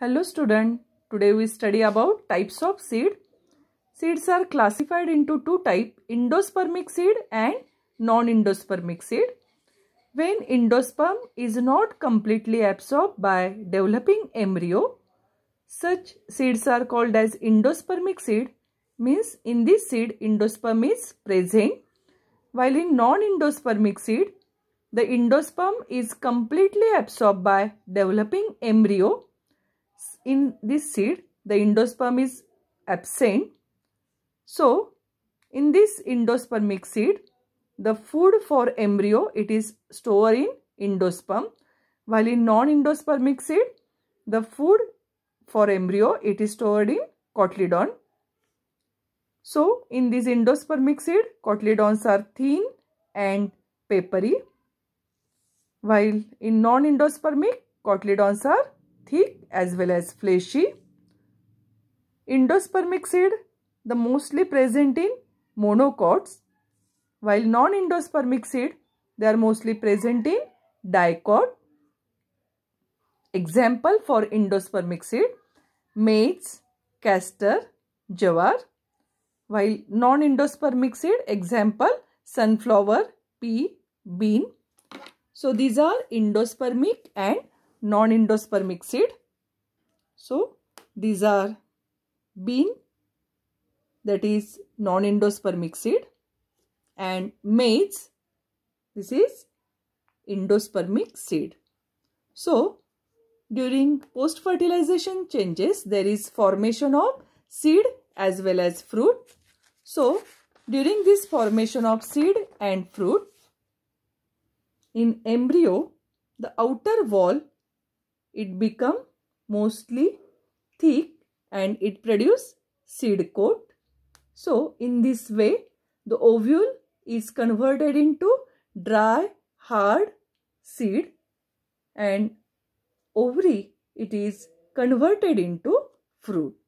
Hello student, today we study about types of seed. Seeds are classified into two type, endospermic seed and non-endospermic seed. When endosperm is not completely absorbed by developing embryo, such seeds are called as endospermic seed means in this seed endosperm is present while in non-endospermic seed the endosperm is completely absorbed by developing embryo in this seed, the endosperm is absent. So, in this endospermic seed, the food for embryo, it is stored in endosperm. While in non-endospermic seed, the food for embryo, it is stored in cotyledon. So, in this endospermic seed, cotyledons are thin and papery. While in non-endospermic, cotyledons are as well as fleshy. Endospermic seed, the mostly present in monocots, while non-endospermic seed, they are mostly present in dicot. Example for endospermic seed, maize, castor, jawar, while non-endospermic seed, example, sunflower, pea, bean. So these are endospermic and non-endospermic seed. So, these are bean that is non-endospermic seed and maize this is endospermic seed. So, during post-fertilization changes there is formation of seed as well as fruit. So, during this formation of seed and fruit in embryo the outer wall it become mostly thick and it produce seed coat. So in this way the ovule is converted into dry hard seed and ovary it is converted into fruit.